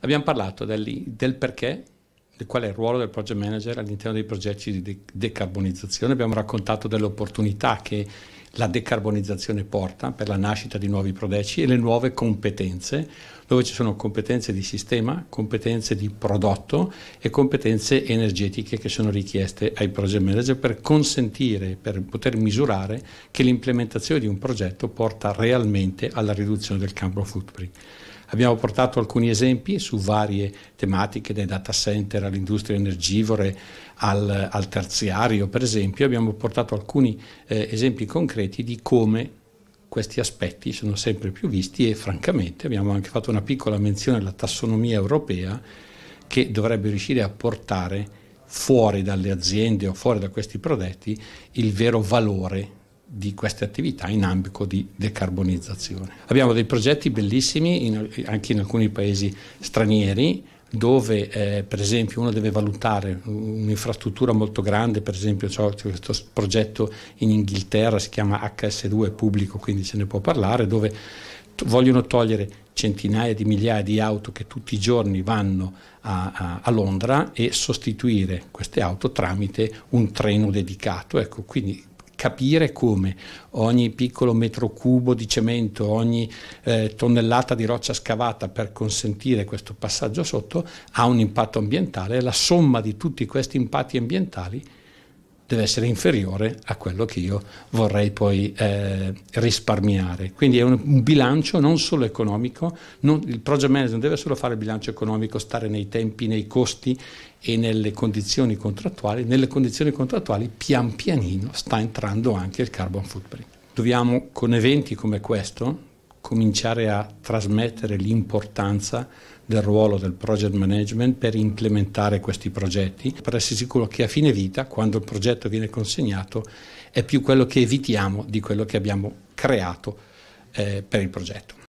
Abbiamo parlato del perché, di qual è il ruolo del project manager all'interno dei progetti di decarbonizzazione, abbiamo raccontato delle opportunità che la decarbonizzazione porta per la nascita di nuovi prodotti e le nuove competenze, dove ci sono competenze di sistema, competenze di prodotto e competenze energetiche che sono richieste ai project manager per consentire, per poter misurare che l'implementazione di un progetto porta realmente alla riduzione del carbon footprint. Abbiamo portato alcuni esempi su varie tematiche, dai data center all'industria energivore al, al terziario, per esempio. Abbiamo portato alcuni eh, esempi concreti di come questi aspetti sono sempre più visti e francamente abbiamo anche fatto una piccola menzione alla tassonomia europea che dovrebbe riuscire a portare fuori dalle aziende o fuori da questi prodotti il vero valore di queste attività in ambito di decarbonizzazione. Abbiamo dei progetti bellissimi in, anche in alcuni paesi stranieri dove eh, per esempio uno deve valutare un'infrastruttura molto grande, per esempio c'è questo progetto in Inghilterra, si chiama HS2, pubblico quindi se ne può parlare, dove t- vogliono togliere centinaia di migliaia di auto che tutti i giorni vanno a, a, a Londra e sostituire queste auto tramite un treno dedicato. Ecco, quindi capire come ogni piccolo metro cubo di cemento, ogni eh, tonnellata di roccia scavata per consentire questo passaggio sotto ha un impatto ambientale la somma di tutti questi impatti ambientali deve essere inferiore a quello che io vorrei poi eh, risparmiare. Quindi è un, un, bilancio non solo economico, non, il project manager non deve solo fare il bilancio economico, stare nei tempi, nei costi e nelle condizioni contrattuali, nelle condizioni contrattuali pian pianino sta entrando anche il carbon footprint. Dobbiamo con eventi come questo cominciare a trasmettere l'importanza del ruolo del project management per implementare questi progetti, per essere sicuro che a fine vita, quando il progetto viene consegnato, è più quello che evitiamo di quello che abbiamo creato eh, per il progetto.